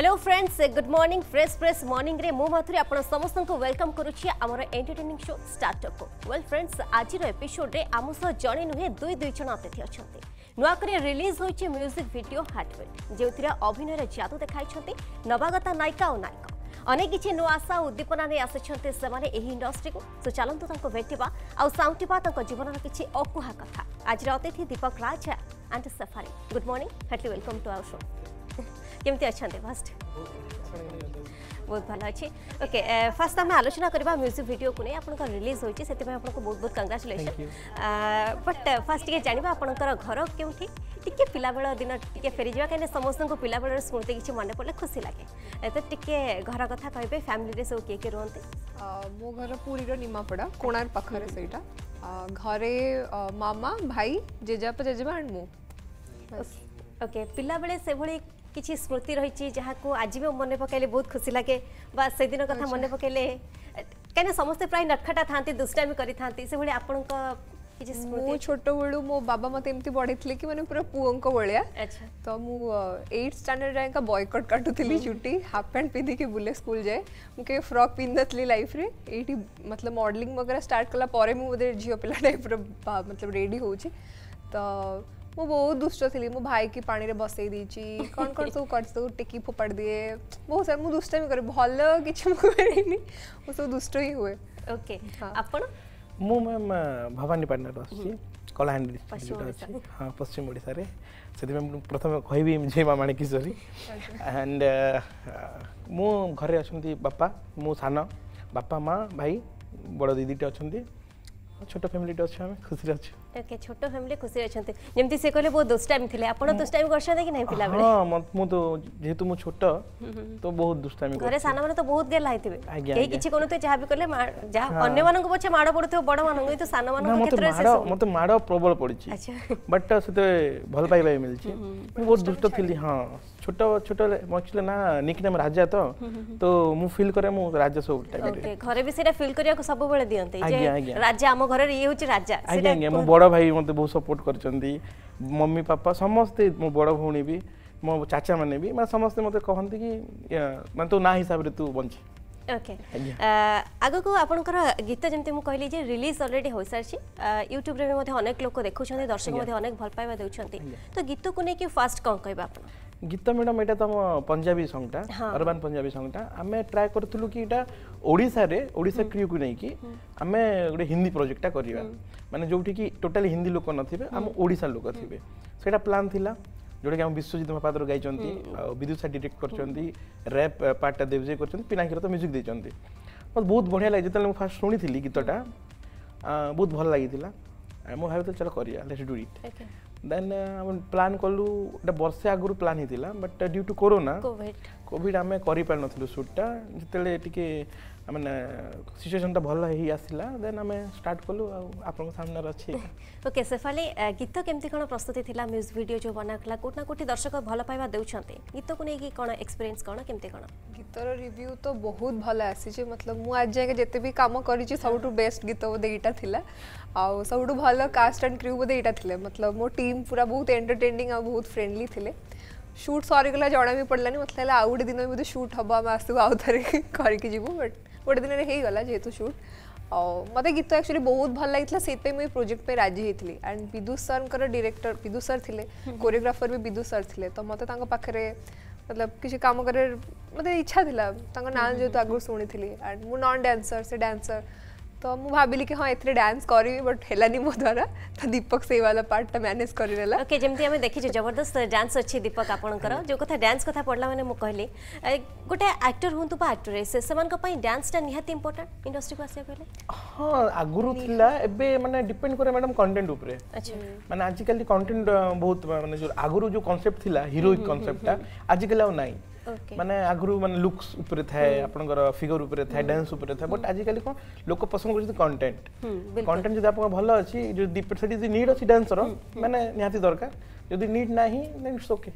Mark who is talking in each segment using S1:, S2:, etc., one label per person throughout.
S1: Hello friends good morning fresh fresh মর্নিংরে মু মধ্যে আপনার সমস্ত ওয়েলকম করুছি আমার entertaining show startup well friends আজির এপিসোডে আম সহ জনে নুহে দুই দুই জন অতিথি অনেক নূকরি রিলিজ হয়েছে মিউজিক ভিডিও হার্টওয়েট যে অভিনয়ের জাদু দেখাই নবাগতা নায়িকা ও নায়ক অনেক কিছু নূ আশা উদ্দীপনা নিয়ে আসিছেন সেমানে এই ইন্ডস্ট্রিকু সো চালু তাঁকু ভেটিবা আউ সাউটিবা তাঁক জীবনর কিছু অকুহা কথা আজর অতিথি Deepak Raj and Shefali good morning heartily welcome to our show কেমতি অনেক ফার্স্ট ବହୁତ ଭଲ ଅଛି ଓକେ ଫାର୍ଷ୍ଟ ଆମେ ଆଲୋଚନା କରିବା ମ୍ୟୁଜିକ୍ ଭିଡ଼ିଓକୁ ନେଇ ଆପଣଙ୍କ ରିଲିଜ୍ ହୋଇଛି ସେଥିପାଇଁ ଆପଣଙ୍କୁ ବହୁତ ବହୁତ କଙ୍ଗ୍ରାଚୁଲେସନ୍ ବଟ୍ ଫାର୍ଷ୍ଟ ଟିକେ ଜାଣିବା ଆପଣଙ୍କର ଘର କେଉଁଠି ଟିକେ ପିଲାବେଳ ଦିନ ଟିକେ ଫେରିଯିବା କାହିଁକିନା ସମସ୍ତଙ୍କୁ ପିଲାବେଳର ସ୍ମୃତି କିଛି ମନେ ପଡ଼ିଲେ ଖୁସି ଲାଗେ ତ ଟିକେ ଘର କଥା କହିବେ ଫ୍ୟାମିଲିରେ ସବୁ କିଏ କିଏ ରୁହନ୍ତି
S2: ମୋ ଘର ପୁରୀର ନିମାପଡ଼ା କୋଣାର୍କ ପାଖରେ ସେଇଟା ଘରେ ମାମା ଭାଇ ଜେଜେବାପା ଜେଜେମା ଆଣ୍ଡ ମୁଁ ଓକେ ପିଲାବେଳେ ସେଭଳି किसी
S1: स्मृति रही आज भी मन पक बहुत खुशी लगे से दिन अच्छा। मन पक कहीं समस्ते प्राय नटखटा था दुष्टामी कर मुझ छोट बलू
S2: मो बाबा मत एम बढ़े थे कि मैंने पूरा पुओं भाया अच्छा। तो मुझे एट स्टाणर्ड जाए बयकट काटू चुट्टी हाफ पैंट पिंधिक बुले स्कूल जाए मुझे फ्रक पिंधि लाइफ रे ये मतलब मडलींग वगैरह स्टार्ट कला मुझे झील पिला टाइप मतलब रेडी हो तो मु बहुत दुष्ट थी मो भाई की पानी रे बसे दीची कौन कौन सब कर सब टिकी फोपड़ दिए बहुत सारे मु दुष्ट भी करे भल कि सब दुष्ट ही हुए ओके हाँ
S3: मु मैम भवानी पाटना अच्छी कलाहां हाँ पश्चिम ओडिशार से प्रथम कहबी जय माँ माणिकेश्वरी एंड मु घरे अच्छा बापा मो सान बापा माँ भाई बड़ दीदी अच्छा छोट फैमिली अच्छे खुशी अच्छा
S1: ଓକେ ଛୋଟ ଫ୍ୟାମିଲି ଖୁସିରେ ଅଛନ୍ତି ଯେମିତି ସେ କହିଲେ ବହୁତ ଦୁଷ୍ଟାମି ଥିଲେ ଆପଣ ଦୁଷ୍ଟାମି କରିଛନ୍ତି କି ନାହିଁ ପିଲାବେଳେ ହଁ
S3: ମୁଁ ତ ଯେହେତୁ ମୁଁ ଛୋଟ ତ ବହୁତ ଦୁଷ୍ଟାମି ଘରେ ସାନମାନେ
S1: ତ ବହୁତ ଗେଲା ହେଇଥିବେ କେହି କିଛି କରୁନଥିବେ ଯାହା ବି କଲେ ଯାହା ଅନ୍ୟମାନଙ୍କୁ ପଛେ ମାଡ଼ ପଡ଼ୁଥିବ ବଡ଼ମାନଙ୍କୁ କିନ୍ତୁ ସାନମାନଙ୍କ କ୍ଷେତ୍ରରେ ସେ
S3: ମୋତେ ମାଡ଼ ପ୍ରବଳ ପଡ଼ିଛି ବଟ୍ ସେତେ ଭଲ ପାଇବା ବି ମିଳିଛି ମୁଁ ବହୁତ ଦୁଷ୍ଟ ଥିଲି ହଁ ছোট ছোট ମୁଁ ଆକ୍ଚୁଆଲି ନା ନିକ୍ ନେମ୍ ରାଜା ତ ତ ମୁଁ ଫିଲ୍ କରେ ମୁଁ ରାଜା ସବୁ ଟାଇପ୍ରେ
S1: ଘରେ ବି ସେଇଟା ଫିଲ୍ କରିବାକୁ ସବୁବେଳେ ଦିଅନ୍ତି ରାଜା ଆମ ଘରରେ ଇଏ ହେଉଛି ରାଜା ଆଜ୍ଞା ଆଜ୍ଞା ମୋ
S3: ବଡ଼ ଭାଇ ମୋତେ ବହୁତ ସପୋର୍ଟ କରିଛନ୍ତି ମମ୍ମି ପାପା ସମସ୍ତେ ମୋ ବଡ଼ ଭଉଣୀ ବି ମୋ ଚାଚାମାନେ ବି ମାନେ ସମସ୍ତେ ମୋତେ କହନ୍ତି କି ମାନେ ତୁ ନା ହିସାବରେ ତୁ ବଞ୍ଚେ
S1: ଓକେ ଆଗକୁ ଆପଣଙ୍କର ଗୀତ ଯେମିତି ମୁଁ କହିଲି ଯେ ରିଲିଜ୍ ଅଲରେଡ଼ି ହୋଇସାରିଛି ୟୁଟ୍ୟୁବ୍ରେ ବି ମଧ୍ୟ ଅନେକ ଲୋକ ଦେଖୁଛନ୍ତି ଦର୍ଶକ ମଧ୍ୟ ଅନେକ ଭଲ ପାଇବା ଦେଉଛନ୍ତି ତ ଗୀତକୁ ନେଇକି ଫାର୍ଷ୍ଟ କ'ଣ କହିବେ ଆପଣ
S3: ଗୀତ ମ୍ୟାଡ଼ାମ୍ ଏଇଟା ତ ଆମ ପଞ୍ଜାବୀ ସଙ୍ଗଟା ଅରବାନ ପଞ୍ଜାବୀ ସଙ୍ଗଟା ଆମେ ଟ୍ରାଏ କରିଥିଲୁ କି ଏଇଟା ଓଡ଼ିଶାରେ ଓଡ଼ିଶା କ୍ରିୟୁକୁ ନେଇକି ଆମେ ଗୋଟେ ହିନ୍ଦୀ ପ୍ରୋଜେକ୍ଟଟା କରିବା ମାନେ ଯେଉଁଠିକି ଟୋଟାଲି ହିନ୍ଦୀ ଲୋକ ନଥିବେ ଆମ ଓଡ଼ିଶା ଲୋକ ଥିବେ ସେଇଟା ପ୍ଲାନ୍ ଥିଲା ଯେଉଁଟାକି ଆମ ବିଶ୍ୱଜିତ ମହାପାତ୍ର ଗାଇଛନ୍ତି ଆଉ ବିଦ୍ୟୁତ ସାର୍ ଡିରେକ୍ଟ କରିଛନ୍ତି ରାପ୍ ପାର୍ଟଟା ଦେବଜୟ କରିଛନ୍ତି ପିନାକିର ତ ମ୍ୟୁଜିକ୍ ଦେଇଛନ୍ତି ମୋତେ ବହୁତ ବଢ଼ିଆ ଲାଗେ ଯେତେବେଳେ ମୁଁ ଫାର୍ଷ୍ଟ ଶୁଣିଥିଲି ଗୀତଟା ବହୁତ ଭଲ ଲାଗିଥିଲା ମୁଁ ଭାବିଥିଲି ଚାଲ କରିବା ଲେଟ୍ସ ଡୁ ଇଟ୍ ଦେନ୍ ଆମେ ପ୍ଲାନ୍ କଲୁ ଏଇଟା ବର୍ଷେ ଆଗରୁ ପ୍ଲାନ୍ ହେଇଥିଲା but due to corona COVID ଆମେ କରିପାରିନଥିଲୁ ସୁଟ୍ଟା ଯେତେବେଳେ ଟିକେ ମାନେ ସିଚୁଏସନ୍ଟା ଭଲ ହେଇ ଆସିଲା ଦେନ୍ ଆମେ ଷ୍ଟାର୍ଟ କଲୁ ଆଉ ଆପଣଙ୍କ ସାମ୍ନାରେ ଅଛି
S1: ଓକେ ସେଫାଲି ଗୀତ କେମିତି କ'ଣ ପ୍ରସ୍ତୁତି ଥିଲା ମ୍ୟୁଜିକ୍ ଭିଡ଼ିଓ ଯେଉଁ ବନାଉଥିଲା କେଉଁଠି ନା କେଉଁଠି ଦର୍ଶକ ଭଲ ପାଇବା ଦେଉଛନ୍ତି ଗୀତକୁ ନେଇକି କ'ଣ ଏକ୍ସପିରିଏନ୍ସ କ'ଣ କେମିତି କ'ଣ
S2: ଗୀତର ରିଭ୍ୟୁ ତ ବହୁତ ଭଲ ଆସିଛି ମତଲବ ମୁଁ ଆଜି ଯାକେ ଯେତେ ବି କାମ କରିଛି ସବୁଠୁ ବେଷ୍ଟ ଗୀତ ବୋଧେ ଏଇଟା ଥିଲା ଆଉ ସବୁଠୁ ଭଲ କାଷ୍ଟ ଆଣ୍ଡ କ୍ରିଉ ବୋଧେ ଏଇଟା ଥିଲେ ମତଲବ ମୋ ଟିମ୍ ପୁରା ବହୁତ ଏଣ୍ଟରଟେନିଂ ଆଉ ବହୁତ ଫ୍ରେଣ୍ଡଲି ଥିଲେ ସୁଟ୍ ସରିଗଲା ଜଣା ବି ପଡ଼ିଲାନି ମୋତେ ଲାଗିଲା ଆଉ ଗୋଟେ ଦିନ ବୋଧେ ସୁଟ୍ ହେବ ଆମେ ଆସିବୁ ଆଉ ଥରେ କରିକି ଯିବୁ ବଟ୍ ଗୋଟେ ଦିନରେ ହେଇଗଲା ଯେହେତୁ ସୁଟ୍ ଆଉ ମୋତେ ଗୀତ ଆକ୍ଚୁଆଲି ବହୁତ ଭଲ ଲାଗିଥିଲା ସେଇଥିପାଇଁ ମୁଁ ଏ ପ୍ରୋଜେକ୍ଟ ପାଇଁ ରାଜି ହେଇଥିଲି ଆଣ୍ଡ ବିଦୁ ସାର୍ଙ୍କର ଡିରେକ୍ଟର ବିଦୁ ସାର୍ ଥିଲେ କୋରିଓଗ୍ରାଫର ବି ବିଦୁ ସାର୍ ଥିଲେ ତ ମୋତେ ତାଙ୍କ ପାଖରେ मतलब किसी कम कर मत इच्छा था ना जेहतु आगे शुणी आंड मु नन डांसर से डांसर ତ ମୁଁ ଭାବିଲି କି ହଁ ଏଥିରେ ଡ୍ୟାନ୍ସ କରିବି ବଟ୍ ହେଲାନି ମୋ ଦ୍ୱାରା ତ ଦୀପକ ସେଇ ବାଲା ପାର୍ଟଟା ମ୍ୟାନେଜ୍ କରିନେଲା ଓକେ ଯେମିତି ଆମେ ଦେଖିଛୁ ଜବରଦସ୍ତ ଡ୍ୟାନ୍ସ ଅଛି ଦୀପକ ଆପଣଙ୍କର ଯେଉଁ କଥା ଡ୍ୟାନ୍ସ କଥା
S1: ପଡ଼ିଲା ମାନେ ମୁଁ କହିଲି ଗୋଟେ ଆକ୍ଟର ହୁଅନ୍ତୁ ବା ଆକ୍ଟରେସ୍ ସେମାନଙ୍କ ପାଇଁ ଡ୍ୟାନ୍ସଟା ନିହାତି ଇମ୍ପୋର୍ଟାଣ୍ଟ
S3: ଇଣ୍ଡଷ୍ଟ୍ରିକୁ ଆସିବାକୁ ହେଲେ ହଁ ଆଗରୁ ଥିଲା ଏବେ ମାନେ ଡିପେଣ୍ଡ କରେ ମ୍ୟାଡ଼ାମ୍ କଣ୍ଟେଣ୍ଟ ଉପରେ ମାନେ ଆଜିକାଲି କଣ୍ଟେଣ୍ଟ ବହୁତ ମାନେ ଆଗରୁ ଯେଉଁ କନସେପ୍ଟ ଥିଲା ହିରୋଇକ୍ କନସେପ୍ଟଟା ଆଜିକାଲି ଆଉ ନାହିଁ ମାନେ ଆଗରୁ ମାନେ ଲୁକ୍ସ ଉପରେ ଥାଏ ଆପଣଙ୍କର ଫିଗର ଉପରେ ଥାଏ ଡ୍ୟାନ୍ସ ଉପରେ ଥାଏ ବଟ୍ ଆଜିକାଲି କ'ଣ ଲୋକ ପସନ୍ଦ କରୁଛନ୍ତି କଣ୍ଟେଣ୍ଟ କଣ୍ଟେଣ୍ଟ ଯଦି ଆପଣଙ୍କ ଭଲ ଅଛି ଯଦି ସେଠି ଯଦି ନିଡ୍ ଅଛି ଡ୍ୟାନ୍ସର ମାନେ ନିହାତି ଦରକାର ଯଦି ନିଡ୍ ନାହିଁ ଇଟ୍ସ ଓକେ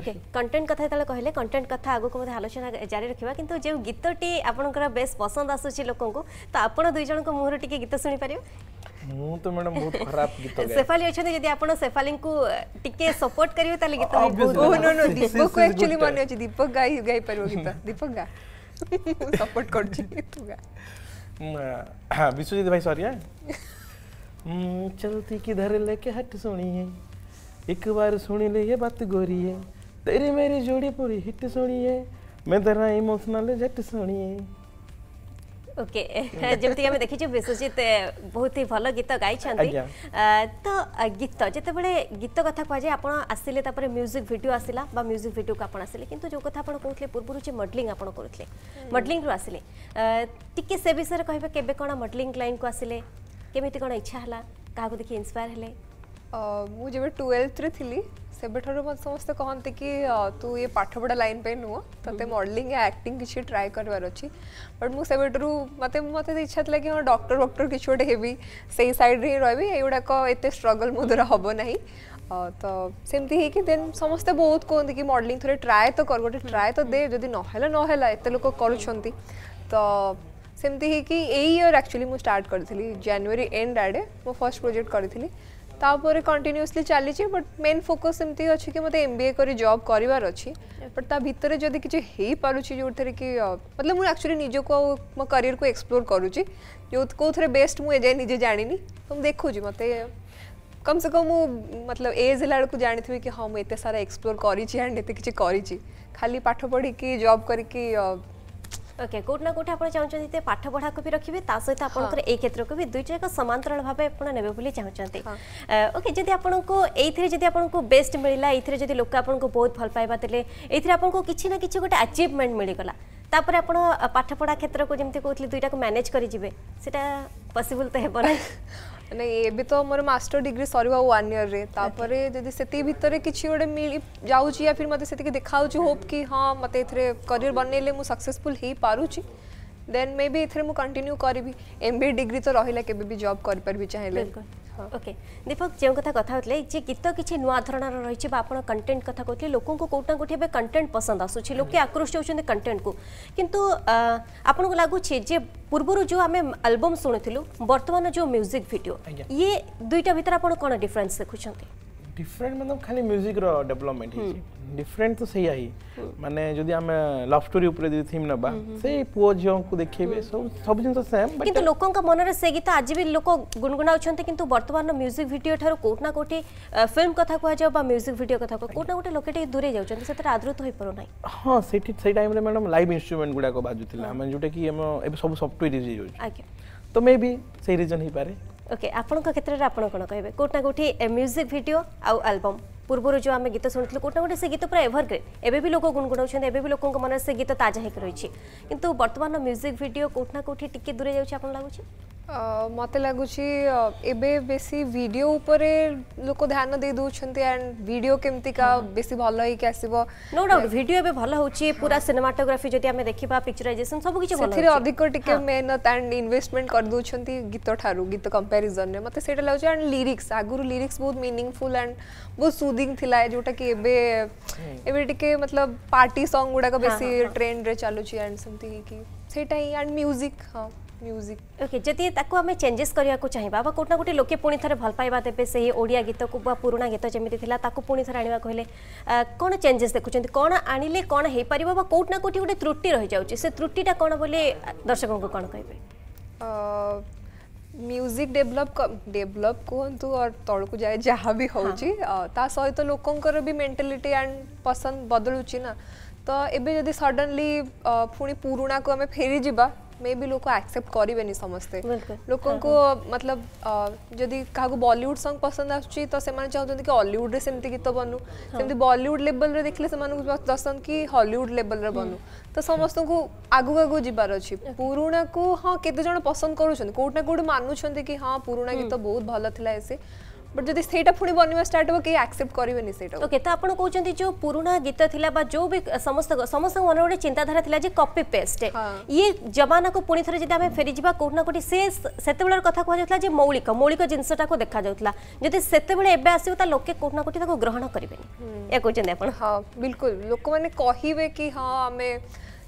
S3: ଓକେ
S1: କଣ୍ଟେଣ୍ଟ କଥା ଯେତେବେଳେ କହିଲେ କଣ୍ଟେଣ୍ଟ କଥା ଆଗକୁ ମଧ୍ୟ ଆଲୋଚନା ଜାରି ରଖିବା କିନ୍ତୁ ଯେଉଁ ଗୀତଟି ଆପଣଙ୍କର ବେଶ୍ ପସନ୍ଦ ଆସୁଛି ଲୋକଙ୍କୁ ତ ଆପଣ ଦୁଇ ଜଣଙ୍କ ମୁହଁରୁ ଟିକେ ଗୀତ ଶୁଣିପାରିବେ
S3: ମୁଁ ତ ମ୍ୟାଡମ୍ ବହୁତ ଖରାପ ଗୀତ ଗାଏ ସେଫାଲି
S1: ଅଛନ୍ତି ଯଦି ଆପଣ ସେଫାଲିଙ୍କୁ ଟିକେ ସପୋର୍ଟ କରିବେ ତାହେଲେ ଗୀତ ଓ ନୋ ନୋ ଦୀପକକୁ ଆକ୍ଚୁଆଲି ମନେ ଅଛି
S2: ଦୀପକ ଗାଇ ଗାଇ ପାରିବ ଗୀତ ଦୀପକ ଗା ସପୋର୍ଟ କରୁଛି ତୁ ଗା
S3: हाँ विश्वजीत भाई सॉरी है चलती किधर लेके हट सुनिए एक बार सुन ले ये बात गोरी है तेरी मेरी जोड़ी पूरी हिट सुनिए मैं तेरा इमोशनल झट सुनिए
S1: ওকে যেমি আমি দেখিছি বিশ্বজিৎ বহুত হি ভাল গীত গাইছন্তি তো গীত যেতবেলে গীত কথা কুহযায় আপন আসিলে তারপরে মিউজিক ভিডিও আসিলা বা মিউজিক ভিডিও আপন আসিলে কিন্তু যে কথা আপন কহুতলে পূর্বরু যে মডেলিং আপন করুতলে মডেলিং রু আসিলে টিকে সে বিষয়ে কহিবা কেবে কোন মডেলিং লাইন কু আসিলে কেমিতি কোন ইচ্ছা হলা কাহাকু দেখি ইন্সপায়ার হেলে
S2: মু যেবে 12th রে থিলি मत समस्त कहते कि तू ये पाठ लाइन पे नुह तेज मडलींग आक्टिंग किसी ट्राए करार अच्छी बट मुझे मत मत इच्छा था कि हाँ डक्टर वक्टर किसी गोटे हेबी से ही सैड्रे ही रही युवाक ये स्ट्रगल मो द्वारा हम ना तो सेमती देन समस्ते बहुत कहते कि मडलींग थे ट्राए तो कर गोटे ट्राए तो दे जदि ना ना ये लोक कर सेमती है कि यही ईयर एक्चुअली मुझे स्टार्ट करी जनवरी एंड आड़े मो फर्स्ट प्रोजेक्ट करी तापर कंटिन्यूसली चली बट मेन फोकस एमती अच्छे कि मतलब एम बी ए कर जब करार अच्छी बट तर जब किसी हो पारे जो थे कि मतलब मुझे एक्चुअली निजक मो करियर को एक्सप्लोर करुच्ची जो कौ थे बेस्ट मुझे जाए निजे जानी तो मुझे देखुँ मत कम से कम मतलब एज है बेलू जा कि हाँ मुझे सारा एक्सप्लोर करी एंड ये किसी खाली पाठ पढ़ी जब करी ওকে কোটি না কোটি আপনার চাহুন যে পাঠ পড়াকে বি
S1: রাখবে তা সহ আপনার এই ক্ষেত্রকে বি দুইটা এক সমান্তরাল ভাবে আপনার নেবে বলে চাহুন ওকে যদি আপনার এইথিরে যদি আপনার বেস্ট মিলা এইথিরে যদি লোক আপনার বহুত ভাল পাইবা দেলে এইথিরে আপনার কিছু না কিছু গোটে আচিভমেন্ট মিলিগলা তাপরে আপনার পাঠপড়া ক্ষেত্রকে যেমন কৌলে দুইটা ম্যানেজ করে যাবে সেটা পসিবল তো হব না
S2: नहीं तो मोर master degree sir one year में से भर कि गोटे मिल जाऊँ फिर मतलब से देखा होप कि हाँ मत करियर बनइले मुझ सक्सेसफुल हो पारे then M B A continue करी एम बी डिग्री तो रहा के जब कर चाहिए ଓକେ ଦୀପକ ଯେଉଁ କଥା
S1: କଥା ହେଉଥିଲେ ଯେ ଗୀତ କିଛି ନୂଆ ଧରଣର ରହିଛି ବା ଆପଣ କଣ୍ଟେଣ୍ଟ କଥା କହୁଥିଲେ ଲୋକଙ୍କୁ କେଉଁଠି ନା କେଉଁଠି ଏବେ କଣ୍ଟେଣ୍ଟ ପସନ୍ଦ ଆସୁଛି ଲୋକେ ଆକୃଷ୍ଟ ହେଉଛନ୍ତି କଣ୍ଟେଣ୍ଟକୁ କିନ୍ତୁ ଆପଣଙ୍କୁ ଲାଗୁଛି ଯେ ପୂର୍ବରୁ ଯେଉଁ ଆମେ ଆଲବମ୍ ଶୁଣୁଥିଲୁ ବର୍ତ୍ତମାନ ଯେଉଁ ମ୍ୟୁଜିକ୍ ଭିଡ଼ିଓ ଇଏ ଦୁଇଟା ଭିତରେ ଆପଣ କ'ଣ ଡିଫରେନ୍ସ
S3: ଦେଖୁଛନ୍ତି ডিফরেন্ট মানে খালি মিউজিক র ডেভেলপমেন্ট হইছি ডিফরেন্ট তো সেইয়া হি মানে যদি আমি লাভ স্টোরি উপরে যদি থিম নবা সেই পুও ঝিওঙ্কু দেখাইবে সব সব জিনিস সেম কিন্তু
S1: লোকঙ্ক মনরে সে গীত আজি বি লোক গুনগুনাউছন্তি কিন্তু বর্তমান মিউজিক ভিডিও ঠারু কোটনা কোটি ফিল্ম কথা কোয়া যাও বা মিউজিক ভিডিও কথা কোটনা কোটি লোকেটি দূরে যাউছন্তি সেটা আদৃত হই পারো নাই
S3: হ্যাঁ সেটি সেই টাইমরে ম্যাডাম লাইভ ইনস্ট্রুমেন্ট গুডাকো বাজুতিলা মানে যেটা কি এম এবে সব সফটওয়্যার ইউজ হই যাচ্ছে আজ্ঞা তো মেবি সেই রিজন হি পারে
S1: ଓକେ ଆପଣଙ୍କ କ୍ଷେତ୍ରରେ ଆପଣ କ'ଣ କହିବେ କେଉଁଠି ନା କେଉଁଠି ମ୍ୟୁଜିକ୍ ଭିଡ଼ିଓ ଆଉ ଆଲବମ୍ ପୂର୍ବରୁ ଯେଉଁ ଆମେ ଗୀତ ଶୁଣିଥିଲୁ କେଉଁଠି ନା କେଉଁଠି ସେ ଗୀତ ପୁରା ଏଭରଗ୍ରୀନ୍ ଏବେ ବି ଲୋକ ଗୁଣଗୁଣାଉଛନ୍ତି ଏବେ ବି ଲୋକଙ୍କ ମନରେ ସେ ଗୀତ ତାଜା ହେଇକି ରହିଛି କିନ୍ତୁ ବର୍ତ୍ତମାନ ମ୍ୟୁଜିକ୍ ଭିଡ଼ିଓ କେଉଁଠି ନା କେଉଁଠି ଟିକେ ଦୂରେଇ
S2: ଯାଉଛି ଆପଣ ଲାଗୁଛି मत लगुच वीडियो उपरे लोक ध्यान दे दूसरी एंड वीडियो केमती का हाँ। बेस भल आसो नो डाउट भिड ए भल हूँ पूरा सिनेमाटोग्राफी जो देखा पिक्चराइजेसन सब अधिक मेहनत एंड इनभेस्टमेंट कर दूसरी गीत ठार गीत कंपेरिजन में मतलब सही लगे एंड लिरिक्स आगुरी लिरिक्स बहुत मिनिंगफुल एंड बहुत सुदिंग जोटा कि मतलब पार्टी संग गुड़ाक बेस ट्रेंड्रे चलुच्छे एंड सेमती एंड म्यूजिक हाँ
S1: म्यूजिक ओके जदि ताको हमें चेंजेस करिया को चाहिबा बा कोटना कोठी लोके पुनी थरे भल पाइबा देबे सेही ओडिया गीत को बा पुरुणा गीत जेमिति थिला ताको पुनी थरे आनिबा कहले कोन चेंजेस देखु छें कोन आनिले कोन हे परिबो बा कोटना कोटी गोटे त्रुटि रह जाउ जाउची से त्रुटिटा कोन बोले दर्शक को कोन कहबे
S2: अ म्यूजिक डेवलप डेभलप कहतु और को जाए जहाँ भी हूँ ता सहित लोकंर भी मेन्टालीटी एंड पसंद बदलुची ना तो ये जदि सडनली पुणी पुराणा को आम फेरी जावा મેબી લોકો એક્સેપ્ટ કરીબેની સમસ્તે લોકો કો મતલબ જોદી કાકો બોલિવૂડ સંગ પસંદ આસચી તો સેમાન ચાહતું કે હોલીવૂડ રે સેમતી ગીત બનુ સેમતી બોલિવૂડ લેવલ રે દેખલે સેમાન ઉસ દસન કે હોલીવૂડ લેવલ રે બનુ તો સમસ્તો કો આગુ આગો જીબાર છે પુરુણા કો હા કેતો જણ પસંદ કરું છો કોટના કોડ માનું છો કે હા પુરુણા ગીત બહુત ભલ થા એસે પર જો થીટા પુણી બની ມາ સ્ટાર્ટ હો કે એક્સેપ્ટ કરી વેની સેટો તો કેતા આપણ કોચંતી જો પુર્ણા ગીતા થીલા બા જો બી સમસ્ત
S1: સમસંગ મનોરે ચિંતાધારા થીલા જે કોપી પેસ્ટ હે યે જમાના કો પુણી થરે જીતા અમે ફેરી જીબા કોટના કોટી સે સતેબળર કથા કવા જ થલા જે મૌલિક મૌલિક જિન્સટા કો દેખા જ થલા જેતે સતેબળ એબે આસ્યુ તા લોકે કોટના કોટી તાકો ગ્રહણ કરી વેની એ કોચંતી આપણ હા બિલકુલ લોકો મને કહી વે
S2: કે હા અમે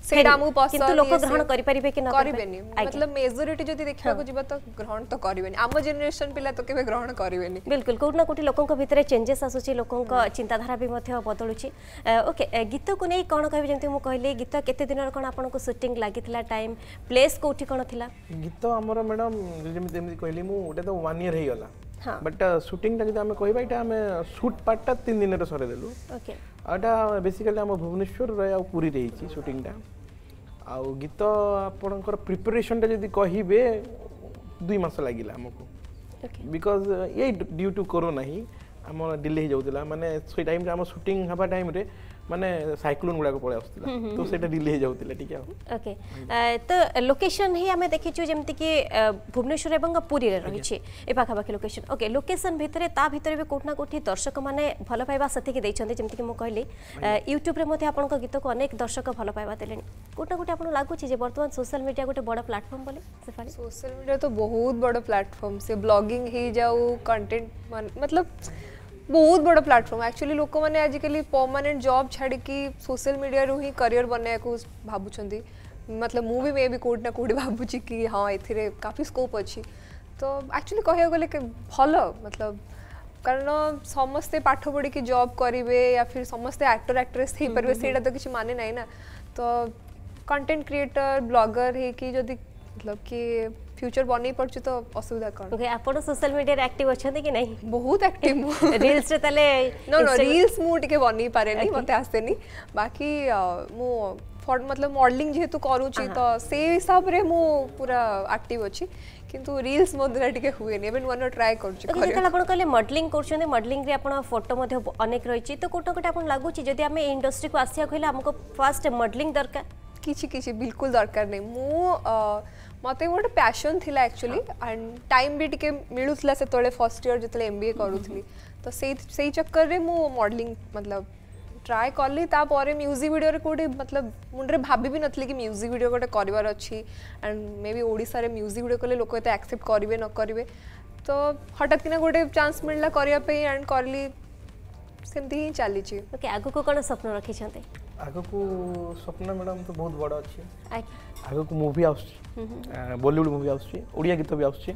S1: ସେଇଟା ଆମକୁ ପସନ୍ଦ କିନ୍ତୁ ଲୋକ ଗ୍ରହଣ କରିପାରିବେ
S2: କି ନ କରିବେନି ମତଲବ ମେଜରିଟି ଯଦି ଦେଖିବାକୁ ଯିବା ତ ଗ୍ରହଣ ତ କରିବେନି ଆମ ଜେନେରେସନ ପିଲା ତ କେବେ ଗ୍ରହଣ କରିବେନି ବିଲକୁଲ କୋଉଠି ନା କୋଉଠି
S1: ଲୋକଙ୍କ ଭିତରେ ଚେଞ୍ଜେସ୍ ଆସୁଛି ଲୋକଙ୍କ ଚିନ୍ତାଧାରା ବି ମଧ୍ୟ ବଦଳୁଛି ଓକେ ଗୀତକୁ ନେଇ କ'ଣ କହିବି ଯେମିତି ମୁଁ କହିଲି ଗୀତ କେତେ ଦିନର କ'ଣ ଆପଣଙ୍କୁ ସୁଟିଂ ଲାଗିଥିଲା ଟାଇମ୍ ପ୍ଲେସ୍ କୋଉଠି କ'ଣ ଥିଲା
S3: ଗୀତ ଆମର ମ୍ୟାଡ଼ାମ୍ ଯେମିତି ଯେମିତି କହିଲି ମୁଁ ଗୋଟେ ତ ୱାନ୍ ଇୟର୍ ହେଇଗଲା ବଟ୍ ସୁଟିଂଟା ଯଦି ଆମେ କହିବା ଏଇଟା ଆମେ ସୁଟ୍ ପାର୍ଟଟା ତିନି ଦିନରେ ସରେଇଦେଲୁ ଆଉ ଏଇଟା ବେସିକାଲି ଆମ ଭୁବନେଶ୍ୱରରେ ଆଉ ପୁରୀରେ ହେଇଛି ସୁଟିଂଟା ଆଉ ଗୀତ ଆପଣଙ୍କର ପ୍ରିପାରେସନ୍ଟା ଯଦି କହିବେ ଦୁଇ ମାସ ଲାଗିଲା ଆମକୁ ବିକଜ୍ ଏଇ ଡ୍ୟୁ ଟୁ କରୋନା ହିଁ ଆମର ଡିଲେ ହେଇଯାଉଥିଲା ମାନେ ସେଇ ଟାଇମ୍ରେ ଆମ ସୁଟିଂ ହେବା ଟାଇମ୍ରେ ମାନେ ସାଇକ୍ଲୋନ୍ ଗୁଡ଼ାକ ପଳେଇ ଆସୁଥିଲା ତ ସେଇଟା ଡିଲେ ହେଇଯାଉଥିଲା ଟିକେ ଆଉ
S1: ଓକେ ତ ଲୋକେସନ୍ ହିଁ ଆମେ ଦେଖିଛୁ ଯେମିତିକି ଭୁବନେଶ୍ୱର ଏବଂ ପୁରୀରେ ରହିଛି ଏ ପାଖାପାଖି ଲୋକେସନ୍ ଓକେ ଲୋକେସନ୍ ଭିତରେ ତା ଭିତରେ ବି କେଉଁଠି ନା କେଉଁଠି ଦର୍ଶକମାନେ ଭଲ ପାଇବା ସେତିକି ଦେଇଛନ୍ତି ଯେମିତିକି ମୁଁ କହିଲି ୟୁଟ୍ୟୁବରେ ମଧ୍ୟ ଆପଣଙ୍କ ଗୀତକୁ ଅନେକ ଦର୍ଶକ ଭଲ ପାଇବା ଦେଲେଣି କେଉଁଠି ନା କେଉଁଠି ଆପଣ ଲାଗୁଛି ଯେ ବର୍ତ୍ତମାନ ସୋସିଆଲ ମିଡ଼ିଆ ଗୋଟେ ବଡ଼ ପ୍ଲାଟଫର୍ମ ବୋଲି
S2: ସୋସିଆଲ ମିଡ଼ିଆ ତ ବହୁତ ବଡ଼ ପ୍ଲାଟଫର୍ମ ସେ ବ୍ଲଗିଂ ହେଇଯାଉ କଣ୍ଟେଣ୍ଟ ମତଲବ बहुत बड़ प्लाटफर्म एक्चुअली लोक मैंने आजिकल परमानेंट जब छाड़ी सोशियाल मीडिया हिं करियर बनवाक भावुं मतलब मुँह भी मे भी कौटना कौट भावुची कि हाँ ये काफ़ी स्कोप अच्छी तो एक्चुअली कह गल भल मतलब कारण समस्ते पाठ पढ़ी जब करेंगे या फिर समस्ते आक्टर आक्ट्रेस हो पारे से किसी माने ना ना तो कंटेंट क्रिएटर ब्लगर हो कि मतलब कि फ्यूचर बनई पड़छ तो असुविधा कोन ओके
S1: आपण सोशल मीडिया रे एक्टिव अछन कि नहीं बहुत एक्टिव रील्स रे तले नो नो रील्स
S2: मु टिके बनई पारे नहीं मते आसेनी बाकी मु फॉर मतलब मॉडलिंग जेतु करू छी तो से हिसाब रे मु पूरा एक्टिव अछि किंतु रील्स मोदरा टिके हुए नि एबे वन नुवा ट्राई छी ओके जेतल आपण कहले मॉडलिंग छन
S1: मॉडलिंग रे आपण फोटो मध्ये अनेक छी तो कोटो कोटा आपण लागू छी जदी आमे इंडस्ट्री को आसिया कहले हमको
S2: फर्स्ट मॉडलिंग दरकार किछि किछि बिल्कुल दरकार नै मु मत गोटे पैशन थी एक्चुअली एंड टाइम भी टी मिलूला से फर्स्ट इयर जो एम बी ए करूँ तो से चक्कर में मुझे मडलींग मतलब ट्राए कली म्यूजिक भिड में मतलब मुंडे भाभी भी नी कि म्यूजिक भिड गोटे करार अच्छी मे बी ओडा म्यूजिक भिड कले लोक ये एक्सेप्ट करेंगे न करेंगे तो हटात किना गोटे चान्स मिलला करने एंड करी सेमती ही चली आग कौन स्वप्न रखी
S3: ଆଗକୁ ସ୍ୱପ୍ନା ମ୍ୟାଡ଼ାମ୍ ତ ବହୁତ ବଡ଼ ଅଛି ଆଗକୁ ମୁଭି ଆସୁଛି ବଲିଉଡ଼ ମୁଭି ଆସୁଛି ଓଡ଼ିଆ ଗୀତ ବି ଆସୁଛି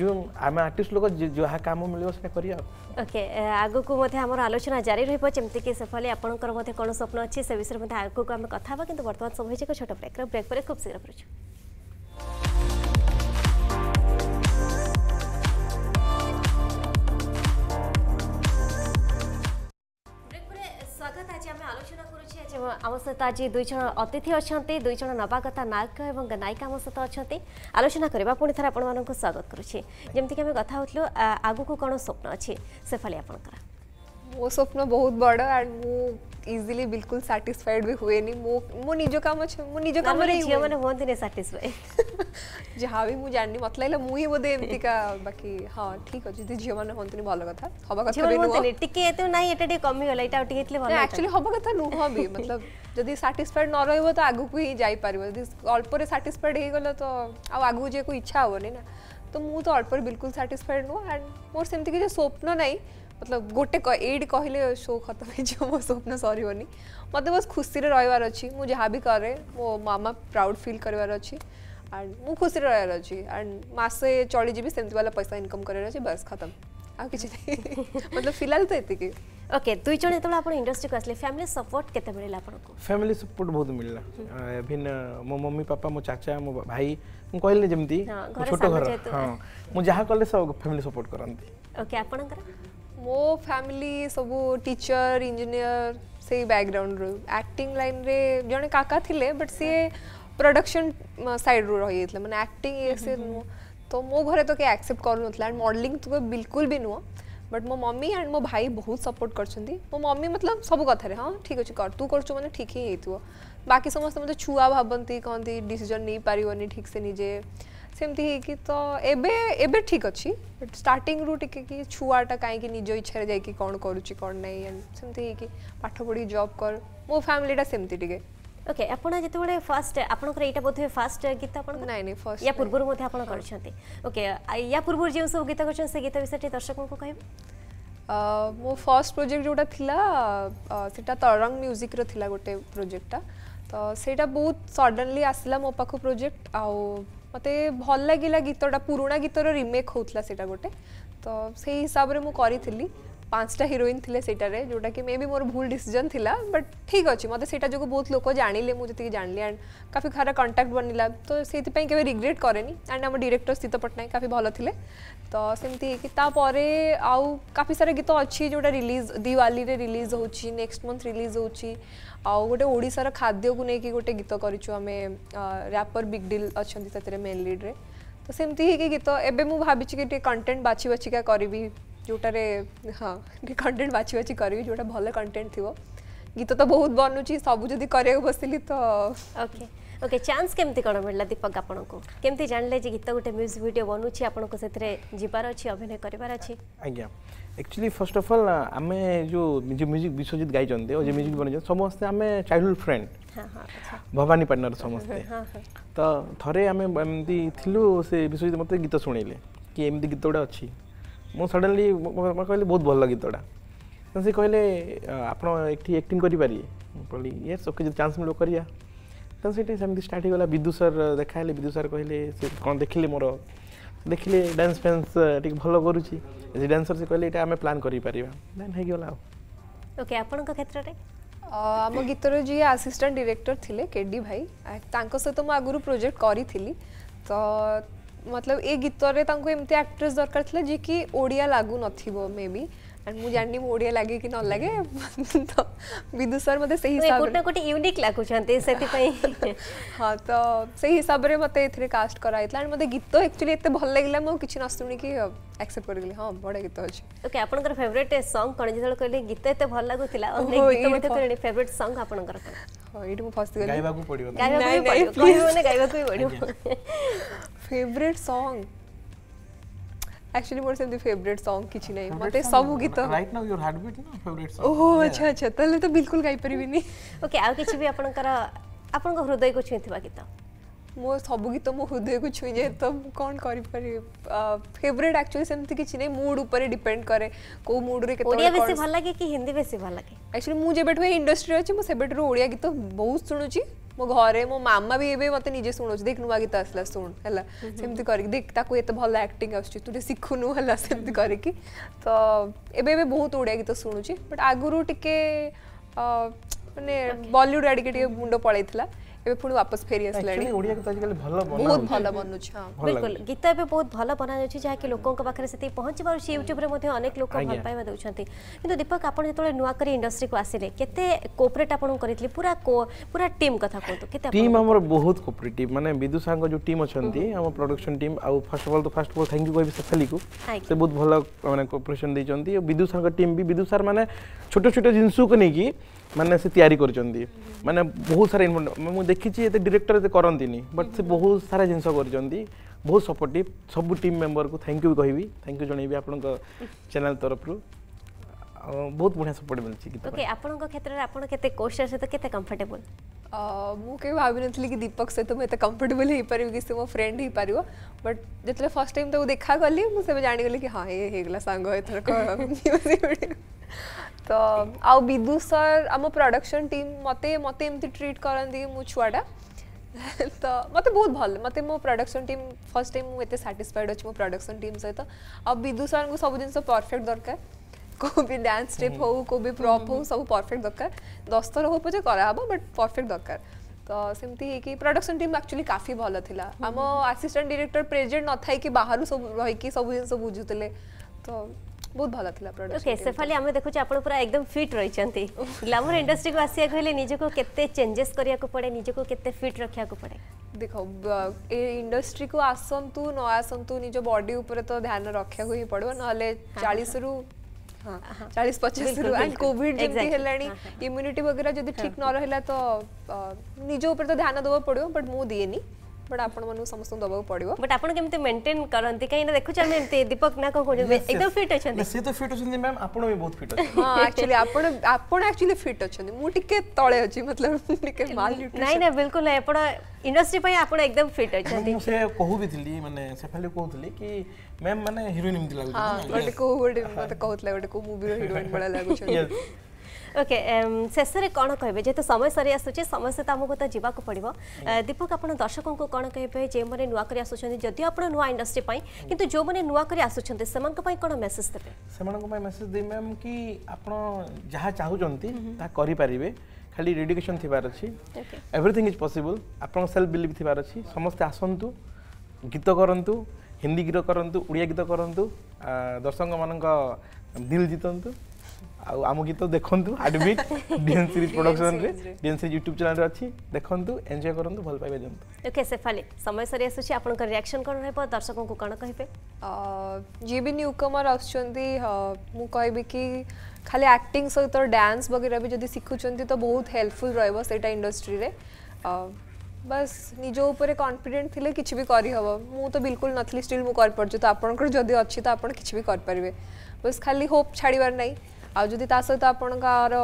S3: ଯେଉଁ ଆମେ ଆର୍ଟିଷ୍ଟ ଲୋକ ଯାହା କାମ ମିଳିବ ସେଇଟା କରିବା
S1: ଓକେ ଆଗକୁ ମଧ୍ୟ ଆମର ଆଲୋଚନା ଜାରି ରହିବ ଯେମିତିକି ସେଫାଲି ଆପଣଙ୍କର ମଧ୍ୟ କ'ଣ ସ୍ୱପ୍ନ ଅଛି ସେ ବିଷୟରେ ମଧ୍ୟ ଆଗକୁ ଆମେ କଥା ହେବା କିନ୍ତୁ ବର୍ତ୍ତମାନ ସମୟ ହେଉଛି ଏକ ଛୋଟ ବ୍ରେକ୍ର ବ୍ରେକ୍ ପରେ ଖୁବ୍ ଶୀଘ୍ର ଫେରୁଛୁ ଏବଂ ଆମ ସହିତ ଆଜି ଦୁଇ ଜଣ ଅତିଥି ଅଛନ୍ତି ଦୁଇ ଜଣ ନବାଗତା ନାୟକ ଏବଂ ନାୟିକା ଆମ ସହିତ ଅଛନ୍ତି ଆଲୋଚନା କରିବା ପୁଣି ଥରେ ଆପଣମାନଙ୍କୁ ସ୍ୱାଗତ କରୁଛି ଯେମିତିକି ଆମେ କଥା ହେଉଥିଲୁ ଆଗକୁ କ'ଣ ସ୍ୱପ୍ନ ଅଛି ସେଫାଳି ଆପଣଙ୍କର
S2: मो स्वप्न बहुत बड़ा एंड मु इजीली बिल्कुल सैटिस्फाइड भी हुए नहीं मु मु निजो काम छ मु निजो काम रे छियो माने होन दिने सैटिस्फाई जहा भी मु जाननी मतलबला मु ही बदे एंती का बाकी हां ठीक हो जदी जियो माने होन तनी भलो कथा हबो कथा बे होन तनी टिके एतो नाही एटा टिके कमी होला इटा टिके इतले भलो एक्चुअली हबो कथा नो हबे मतलब जदी सैटिस्फाइड न रहइबो त आगु को ही जाई पारिबो जदी अल्प रे सैटिस्फाइड हे गलो त आ आगु जे को इच्छा होवो ने ना तो मु तो अल्प रे बिल्कुल सैटिस्फाइड नो एंड मोर सेमती के जो स्वप्न नाही मतलब गोटे एइट कहले शो खत्म हो स्वप्न सर मत बस खुशी रहार अच्छी मुझे भी कै मो मामा प्राउड फिल करार खुशी रहार अच्छी एंड मसे चलीजी सेमती पैसा इनकम करार बस खत्म आ कि मतलब फिलहाल तो ये ओके दुई जन जो आप इंडस्ट्री को आसे फैमिली सपोर्ट के
S1: फैमिली
S3: सपोर्ट बहुत मिलला इवन मो मम्मी पापा मो चाचा मो भाई कहले छोट घर हां मु कले सब फैमिली सपोर्ट करंती
S2: ओके आपनकर मो फैमिली सब टीचर इंजीनियर से बैकग्राउंड रु एक्टिंग लाइन रे जड़े काका थिले बट सी प्रोडक्शन साइड रु रही थिले माने एक्टिंग नु तो मो घरे तो के एक्सेप्ट करन थला एंड मॉडलिंग तो बिल्कुल भी नुह बट मो मम्मी एंड मो भाई बहुत सपोर्ट करछन्दी मो मम्मी मतलब सब कथा हाँ ठीक अच्छे कर तू कर मैंने ठीक ही बाकी समस्त मतलब छुआ भावती कहती डिसीजन नहीं पारिवनी ठीक से निजे ସେମିତି ହେଇକି ତ ଏବେ ଏବେ ଠିକ୍ ଅଛି ବଟ୍ ଷ୍ଟାର୍ଟିଂରୁ ଟିକେ କି ଛୁଆଟା କାହିଁକି ନିଜ ଇଚ୍ଛାରେ ଯାଇକି କ'ଣ କରୁଛି କ'ଣ ନାହିଁ ସେମିତି ହେଇକି ପାଠ ପଢ଼ି ଜବ୍ କର ମୋ ଫ୍ୟାମିଲିଟା ସେମିତି ଟିକେ ଓକେ ଆପଣ ଯେତେବେଳେ ଫାର୍ଷ୍ଟ ଆପଣଙ୍କର ଏଇଟା ବୋଧହୁଏ ଫାର୍ଷ୍ଟ ଗୀତ ଆପଣ ନାଇଁ ନାଇଁ ଫାର୍ଷ୍ଟ ୟା
S1: ପୂର୍ବରୁ ମଧ୍ୟ ଆପଣ କରିଛନ୍ତି ଓକେ ୟା ପୂର୍ବରୁ ଯେଉଁ ସବୁ ଗୀତ କରିଛନ୍ତି ସେ ଗୀତ ବିଷୟରେ ଟିକେ ଦର୍ଶକଙ୍କୁ କହିବେ
S2: ମୋ ଫାର୍ଷ୍ଟ ପ୍ରୋଜେକ୍ଟ ଯେଉଁଟା ଥିଲା ସେଟା ତରଙ୍ଗ ମ୍ୟୁଜିକ୍ର ଥିଲା ଗୋଟେ ପ୍ରୋଜେକ୍ଟଟା ତ ସେଇଟା ବହୁତ ସଡନଲି ଆସିଲା ମୋ ପାଖକୁ ପ୍ରୋଜେକ୍ଟ ଆଉ ମୋତେ ଭଲ ଲାଗିଲା ଗୀତଟା ପୁରୁଣା ଗୀତର ରିମେକ୍ ହେଉଥିଲା ସେଇଟା ଗୋଟେ ତ ସେଇ ହିସାବରେ ମୁଁ କରିଥିଲି पांचटा हिरोइन थे सेटे जोटा कि मे भी मोर भूल डिसीजन थी बट ठीक अच्छे मतलब सेटा जो बहुत लोग जान लें मुझे जान ली एंड काफी खराब कंटाक्ट बनला तो से रिग्रेट कैनि एंड आम डिरेक्टर स्थित पट्टनायक काफी भल थे तो सेमती कि आउ काफी सारा गीत अच्छी जो रिलीज दिवाली रे रिलीज होक्स्ट मंथ रिलीज हो गए ओडार खाद्य को लेकिन गोटे गीत करें रापर बिग डिल अच्छा मेन लिड्रे तो सेमती है कि गीत एवं मुझे भाई कंटेन्ट बाछी बाछिका करी ଯେଉଁଟାରେ ହଁ ଟିକେ କଣ୍ଟେଣ୍ଟ ବାଛି ବାଛି କରିବି ଯେଉଁଟା ଭଲ କଣ୍ଟେଣ୍ଟ ଥିବ ଗୀତ ତ ବହୁତ ବନୁଛି ସବୁ ଯଦି କରିବାକୁ ବସିଲି ତ ଓକେ ଓକେ ଚାନ୍ସ କେମିତି କ'ଣ ମିଳିଲା ଦୀପକ ଆପଣଙ୍କୁ କେମିତି
S1: ଜାଣିଲେ ଯେ ଗୀତ ଗୋଟେ ମ୍ୟୁଜିକ୍ ଭିଡ଼ିଓ ବନୁଛି ଆପଣଙ୍କୁ ସେଥିରେ ଯିବାର ଅଛି ଅଭିନୟ କରିବାର ଅଛି
S3: ଆଜ୍ଞା ଆକ୍ଚୁଆଲି ଫାର୍ଷ୍ଟ ଅଫ୍ ଅଲ୍ ଆମେ ଯେଉଁ ମ୍ୟୁଜିକ୍ ବିଶ୍ୱଜିତ ଗାଇଛନ୍ତି ଓ ଯେ ମ୍ୟୁଜିକ୍ ବନେଇଛନ୍ତି ସମସ୍ତେ ଆମେ ଚାଇଲ୍ଡହୁଡ଼ ଫ୍ରେଣ୍ଡ ଭବାନୀ ପାଟନାର ସମସ୍ତେ ତ ଥରେ ଆମେ ଏମିତି ଥିଲୁ ସେ ବିଶ୍ୱଜିତ ମୋତେ ଗୀତ ଶୁଣେଇଲେ କି ଏମିତି ଗୀତ ଗୋଟେ ଅଛି ମୁଁ ସଡ଼େନଲି କହିଲେ ବହୁତ ଭଲ ଗୀତଟା ତ ସେ କହିଲେ ଆପଣ ଏଠି ଆକ୍ଟିଂ କରିପାରିବେ ମୁଁ କହିଲି ୟେସ୍ ଓକେ ଯଦି ଚାନ୍ସ ମିଳିବ କରିବା ତ ସେଇଠି ସେମିତି ଷ୍ଟାର୍ଟ ହେଇଗଲା ବିଦୁ ସାର୍ ଦେଖା ହେଲେ ବିଦୁ ସାର୍ କହିଲେ ସେ କ'ଣ ଦେଖିଲେ ମୋର ଦେଖିଲେ ଡ୍ୟାନ୍ସ ଫ୍ୟାନ୍ସ ଟିକେ ଭଲ କରୁଛି ଯେ ଡ୍ୟାନ୍ସର ସେ କହିଲେ ଏଇଟା ଆମେ ପ୍ଲାନ୍ କରିପାରିବା ଦେନ୍ ହେଇଗଲା ଆଉ
S2: ଓକେ ଆପଣଙ୍କ କ୍ଷେତ୍ରରେ ଆମ ଗୀତର ଯିଏ ଆସିଷ୍ଟାଣ୍ଟ ଡିରେକ୍ଟର ଥିଲେ କେଡି ଭାଇ ତାଙ୍କ ସହିତ ମୁଁ ଆଗରୁ ପ୍ରୋଜେକ୍ଟ କରିଥିଲି ତ मतलब ये गीत रे एमती एक्ट्रेस दरकार थिला जे कि ओडिया लागु थे मे बी आणि ମୁଁ ଜାଣିନି ମୁଁ ଓଡ଼ିଆ ଲାଗେ କି ନ ଲାଗେ ତ ବିଦୁ ସାର୍ ମୋତେ ସେହି ଗୋଟେ ଗୋଟେ ୟୁନିକ୍ ଲାଗୁଛନ୍ତି ସେଥିପାଇଁ ହଁ ତ ସେହି ହିସାବରେ ମୋତେ ଏଥିରେ କାଷ୍ଟ କରାଯାଇଥିଲା ଆଣ୍ଡ ମୋତେ ଗୀତ ଆକ୍ଚୁଆଲି ଏତେ ଭଲ ଲାଗିଲା ମୁଁ କିଛି ନ ଶୁଣିକି ଆକ୍ସେପ୍ଟ କରିଦେଲି ହଁ ବଡ଼ ଗୀତ ଅଛି ଓକେ ଆପଣଙ୍କର
S1: ଫେଭରେଟ୍ ସଙ୍ଗ୍ କ'ଣ ଯେତେବେଳେ କହିଲେ ଗୀତ ଏତେ ଭଲ ଲାଗୁଥିଲା ଫେଭରେଟ୍ ସଙ୍ଗ୍ ଆପଣଙ୍କର
S2: ହଁ ଏଇଠି ମୁଁ ଫସିଗଲି ଗାଇବାକୁ ପଡ଼ିବ ଗାଇବାକୁ ବି ପଡ଼ିବ ଗାଇବାକୁ ବି ପଡ଼ିବ ଫେଭରେଟ୍ ସଙ୍ଗ୍ एक्चुअली मोर सेम फेवरेट सॉन्ग किछि नै मते सब गीत
S3: right now your heart beat ना फेवरेट सॉन्ग ओहो अच्छा
S2: अच्छा तले तो बिल्कुल गाई परिबि नि ओके आ
S1: किछि भी आपनकर आपनक हृदय को छुइथिबा गीत
S2: मो सब गीत तो मो हृदय को छुई जाए तो कौन करि पारि फेवरेट एक्चुअली सेमति किछि नै मूड ऊपर डिपेंड करे को मूड रे केतो ओडिया बेसी भल लागे कि हिंदी बेसी भल लागे एक्चुअली मु जेबेठो इंडस्ट्री अछि मो सेबेठो ओडिया गीत तो बहुत सुनुची ମୋ ଘରେ ମୋ ମାମା ବି ଏବେ ମୋତେ ନିଜେ ଶୁଣୁଛି ଦେଖ ନୂଆ ଗୀତ ଆସିଲା ଶୁଣ ହେଲା ସେମିତି କରିକି ଦେଖ ତାକୁ ଏତେ ଭଲ ଆକ୍ଟିଂ ଆସୁଛି ତୁ ଟିକେ ଶିଖୁନୁ ହେଲା ସେମିତି କରିକି ତ ଏବେ ଏବେ ବହୁତ ଓଡ଼ିଆ ଗୀତ ଶୁଣୁଛି ବଟ୍ ଆଗରୁ ଟିକେ ମାନେ ବଲିଉଡ଼ ଆଡ଼ିକି ଟିକେ ମୁଣ୍ଡ ପଳେଇଥିଲା ଏବେ ପୁଣି ବାପସ ଫେରି ଆସିଲାଣି ଓଡ଼ିଆ
S3: ଗୀତ ଆଜିକାଲି ଭଲ ବହୁତ ଭଲ
S2: ବନୁଛି ହଁ
S1: ବିଲକୁଲ ଗୀତ ଏବେ ବହୁତ ଭଲ ବନାଯାଉଛି ଯାହାକି ଲୋକଙ୍କ ପାଖରେ ସେତିକି ପହଞ୍ଚି ପାରୁଛି ୟୁଟ୍ୟୁବରେ ମଧ୍ୟ ଅନେକ ଲୋକ ଭଲ ପାଇବା ଦେଉଛନ୍ତି କିନ୍ତୁ ଦୀପକ ଆପଣ ଯେତେବେଳେ ନୂଆ କରି ଇଣ୍ଡଷ୍ଟ୍ରିକୁ ଆସିଲେ କେତେ କୋପରେଟ୍ ଆପଣଙ୍କୁ କରିଥିଲେ ପୁରା ପୁରା ଟିମ୍ କଥା କୁହନ୍ତୁ କେତେ ଟିମ୍
S3: ଆମର ବହୁତ କୋପରେଟିଭ୍ ମାନେ ବିଦୁ ସାଙ୍ଗ ଯେଉଁ ଟିମ୍ ଅଛନ୍ତି ଆମ ପ୍ରଡକ୍ସନ୍ ଟିମ୍ ଆଉ ଫାର୍ଷ୍ଟ ଅଫ୍ ଅଲ୍ ତ first of all thank you କହିବି ଶେଫାଲିକୁ ସେ ବହୁତ ଭଲ ମାନେ କୋପରେସନ୍ ଦେଇଛନ୍ତି ଆଉ ବିଦୁ ସାର୍ଙ୍କ ଟିମ୍ ବି ବିଦୁ ସାର୍ ମାନେ ଛୋଟ ଛୋଟ ଜିନିଷକୁ ନେଇକି माने से तैयारी कर माने बहुत सारा मुझे देखी ये डिरेक्टर ये करती बट से बहुत सारा जिनस कर बहुत सपोर्टिव सब टीम मेम्बर को थैंक यू कह थैंक यू जनईबी आप चेल तरफ बहुत बढ़िया सपोर्ट मिली
S1: क्षेत्र में कम्फर्टेबल
S2: मुझे भाव नी कि दीपक सहित मुझे कम्फर्टेबल हो पारि कि मो फ्रेंड हो पार बट जो फर्स्ट टाइम तक देखा गली मुझे जानगली कि हाँ ये हो सांग तो आउ विदु सर आम प्रडक्शन टीम मत मत ट्रिट करती मो छुआटा तो मत बहुत भल मत मो प्रडक्शन टीम फर्स्ट टाइम मुझे साटिस्फाइड अच्छे मो प्रडक्शन टीम सहित आउ विदु सर को सब जिन परफेक्ट दरकार को भी डांस स्टेप हो को भी प्रॉप हो सब परफेक्ट दरकार दस थर हो पे कराब बट परफेक्ट दरकार तो है कि प्रडक्शन टीम एक्चुअली काफी भल था आम आसीस्टाट डिरेक्टर प्रेजेन्ट न थी बाहर सब रही सब जिन बुझुते तो ବହୁତ ଭଲ ଥିଲା ପ୍ରଡକ୍ଟ ଓକେ ସେଫାଲି
S1: ଆମେ ଦେଖୁଛୁ ଆପଣ ପୁରା ଏକଦମ ଫିଟ୍ ରହିଛନ୍ତି ଗ୍ଲାମର ଇଣ୍ଡଷ୍ଟ୍ରିକୁ ଆସିବାକୁ ହେଲେ ନିଜକୁ କେତେ
S2: ଚେଞ୍ଜେସ୍ କରିବାକୁ ପଡ଼େ ନିଜକୁ
S1: କେତେ ଫିଟ୍ ରଖିବାକୁ ପଡ଼େ
S2: ଦେଖ ଏ ଇଣ୍ଡଷ୍ଟ୍ରିକୁ ଆସନ୍ତୁ ନ ଆସନ୍ତୁ ନିଜ ବଡି ଉପରେ ତ ଧ୍ୟାନ ରଖିବାକୁ ହିଁ ପଡ଼ିବ ନହେଲେ ଚାଳିଶରୁ ଚାଳିଶ ପଚାଶରୁ ଆଣ୍ଡ କୋଭିଡ ଯେମିତି ହେଲାଣି ଇମ୍ୟୁନିଟି ବଗେରା ଯଦି ଠିକ୍ ନ ରହିଲା ତ ନିଜ ଉପରେ ତ ଧ୍ୟାନ ଦେବାକୁ ପଡ଼ିବ ବଟ୍ ମୁଁ ଦିଏନି ଏଫର୍ଟ ଆପଣମାନଙ୍କୁ ସମସ୍ତଙ୍କୁ ଦେବାକୁ ପଡ଼ିବ
S1: ବଟ୍ ଆପଣ କେମିତି ମେଣ୍ଟେନ୍ କରନ୍ତି କାହିଁକିନା ଦେଖୁଛୁ ଆମେ ଏମିତି ଦୀପକ ନା କ'ଣ କହୁଛନ୍ତି ଏକଦମ ଫିଟ୍ ଅଛନ୍ତି ସେ
S3: ତ ଫିଟ୍ ଅଛନ୍ତି ମ୍ୟାମ୍ ଆପଣ ବି ବହୁତ ଫିଟ୍ ଅଛନ୍ତି ହଁ ଆକ୍ଚୁଆଲି
S1: ଆପଣ ଆପଣ ଆକ୍ଚୁଆଲି ଫିଟ୍ ଅଛନ୍ତି ମୁଁ ଟିକେ ତଳେ ଅଛି ମତଲବ ଟିକେ ମାଲ ନାଇଁ ନା ବିଲକୁଲ ଆପଣ ଇଣ୍ଡଷ୍ଟ୍ରି ପାଇଁ ଆପଣ ଏକଦମ ଫିଟ୍ ଅଛନ୍ତି ମୁଁ
S3: ସେ କହୁବିଥିଲି ମାନେ ସେଫାଲି କହୁଥିଲି କି ମ୍ୟାମ୍ ମାନେ ହିରୋଇନ୍ ଏମିତି ଲାଗୁଛି ଗୋଟେ
S1: କୋଉ ଗୋଟେ ମତେ କହୁଥିଲା ଗୋଟେ
S2: କୋଉ ମୁଭିର
S3: ହିରୋଇନ୍ ଭଳିଆ ଲାଗୁଛନ୍ତି
S1: ଓକେ ଶେଷରେ କ'ଣ କହିବେ ଯେହେତୁ ସମୟ ସରି ଆସୁଛି ସମୟ ସହିତ ଆମକୁ ତ ଯିବାକୁ ପଡ଼ିବ ଦୀପକ ଆପଣ ଦର୍ଶକଙ୍କୁ କ'ଣ କହିବେ ଯେଉଁମାନେ ନୂଆ କରି ଆସୁଛନ୍ତି ଯଦିଓ ଆପଣ ନୂଆ ଇଣ୍ଡଷ୍ଟ୍ରି ପାଇଁ କିନ୍ତୁ ଯେଉଁମାନେ ନୂଆ କରି ଆସୁଛନ୍ତି ସେମାନଙ୍କ ପାଇଁ କ'ଣ ମେସେଜ ଦେବେ
S3: ସେମାନଙ୍କ ପାଇଁ ମେସେଜ ଦେବି ମ୍ୟାମ୍ କି ଆପଣ ଯାହା ଚାହୁଁଛନ୍ତି ତାହା କରିପାରିବେ ଖାଲି ଡେଡିକେସନ୍ ଥିବାର ଅଛି ଏଭ୍ରିଥିଙ୍ଗ ଇଜ୍ ପସିବୁଲ୍ ଆପଣଙ୍କ ସେଲ୍ଫ ବିଲିଭ୍ ଥିବାର ଅଛି ସମସ୍ତେ ଆସନ୍ତୁ ଗୀତ କରନ୍ତୁ ହିନ୍ଦୀ ଗୀତ କରନ୍ତୁ ଓଡ଼ିଆ ଗୀତ କରନ୍ତୁ ଦର୍ଶକମାନଙ୍କ ଦିଲ୍ ଜିତନ୍ତୁ आम गीत देखु heartbeat DN series production DN series YouTube channel अच्छी देखते एंजय करते भल पाइबा दिखाते
S1: ओके सेफाली समय सारी आसूस रियाक्शन
S2: कौन रहा है दर्शक को कौन कहे जी भी न्यू कमर आस कह कि खाली आक्टिंग सहित डांस वगैरह भी जब शिखुं तो बहुत हेल्पफुल रहा इंडस्ट्री बस निजो ऊपर कॉन्फिडेंट थी किसी भी करहब मुँ तो बिल्कुल नी स्टिल मुझे तो आपंकर जब अच्छी तो आप कि भी करें बस खाली होप छाड़ बार नहीं ᱟᱨ ᱡᱩᱫᱤ ᱛᱟᱥᱟ ᱛᱚ ᱟᱯᱱᱚ ᱠᱟᱨ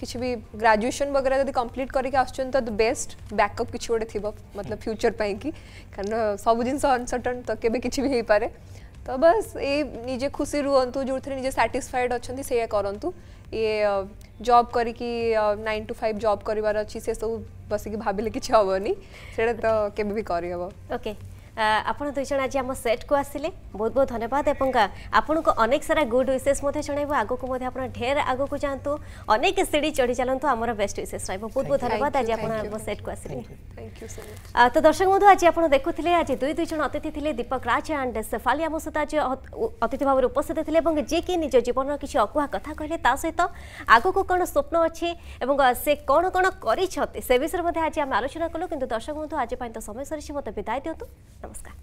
S2: ᱠᱤᱪᱷᱤ ᱵᱤ ᱜᱨᱟᱡᱩᱭᱮᱥᱚᱱ ᱵᱚᱜᱨᱮ ᱡᱩᱫᱤ ᱠᱚᱢᱯᱞᱤᱴ ᱠᱟᱨᱤ ᱠᱮ ᱟᱥᱪᱷᱚᱱ ᱛᱚ ᱫᱚ ᱵᱮᱥᱴ ᱵᱮᱠᱟᱯ ᱠᱤᱪᱷᱩ ᱚᱰᱮ ᱛᱷᱤᱵᱚ ᱢᱚᱛᱞᱚᱵ ᱯᱷᱩᱪᱟᱨ ᱯᱟᱭᱠᱤ ᱠᱟᱨᱱᱟ ᱥᱚᱵᱩ ᱡᱤᱱᱥᱚ ᱟᱱᱥᱟᱨᱴᱮᱱ ᱛᱚ ᱠᱮᱵᱮ ᱠᱤᱪᱷᱩ ᱵᱤ ᱦᱮᱡ ᱯᱟᱨᱮ ᱛᱚ ᱵᱟᱥ ᱮ ᱱᱤᱡᱮ ᱠᱩᱥᱤ ᱨᱩᱦᱚᱱᱛᱩ ᱡᱩᱫᱩ ᱛᱷᱮ ᱱᱤᱡᱮ ᱥᱮᱴᱤᱥᱯᱷᱟᱭᱤಡ್ ᱟᱪᱷᱱᱛᱤ ᱥᱮᱭᱟ ᱠᱚᱨᱚᱱ ଆପଣ
S1: ଦୁଇ ଜଣ ଆଜି ଆମ ସେଟ୍କୁ ଆସିଲେ ବହୁତ ବହୁତ ଧନ୍ୟବାଦ ଏବଂ ଆପଣଙ୍କୁ ଅନେକ ସାରା ଗୁଡ୍ ୱିସେସ୍ ମଧ୍ୟ ଜଣାଇବୁ ଆଗକୁ ମଧ୍ୟ ଆପଣ ଢେର ଆଗକୁ ଯାଆନ୍ତୁ ଅନେକ ସିଡ଼ି ଚଢ଼ି ଚାଲନ୍ତୁ ଆମର ବେଷ୍ଟ ୱିସେସ୍ ରହିବ ବହୁତ ବହୁତ ଧନ୍ୟବାଦ ଆଜି ଆପଣ ଆମ ସେଟ୍କୁ ଆସିଲେ ତ ଦର୍ଶକ ବନ୍ଧୁ ଆଜି ଆପଣ ଦେଖୁଥିଲେ ଆଜି ଦୁଇ ଦୁଇ ଜଣ ଅତିଥି ଥିଲେ ଦୀପକ ରାଜ ଆଣ୍ଡ ସେଫାଲି ଆମ ସହିତ ଆଜି ଅତିଥି ଭାବରେ ଉପସ୍ଥିତ ଥିଲେ ଏବଂ ଯିଏକି ନିଜ ଜୀବନର କିଛି ଅକୁହା କଥା କହିଲେ ତା ସହିତ ଆଗକୁ କ'ଣ ସ୍ୱପ୍ନ ଅଛି ଏବଂ ସେ କ'ଣ କ'ଣ କରିଛନ୍ତି ସେ ବିଷୟରେ ମଧ୍ୟ ଆଜି ଆମେ ଆଲୋଚନା କଲୁ କିନ୍ତୁ ଦର୍ଶକ ବନ୍ଧୁ ଆଜି ପାଇଁ ତ ସମୟ ସରିଛି ମୋତେ ବିଦାୟ ଦିଅନ୍ତୁ ନମସ୍କାର どすか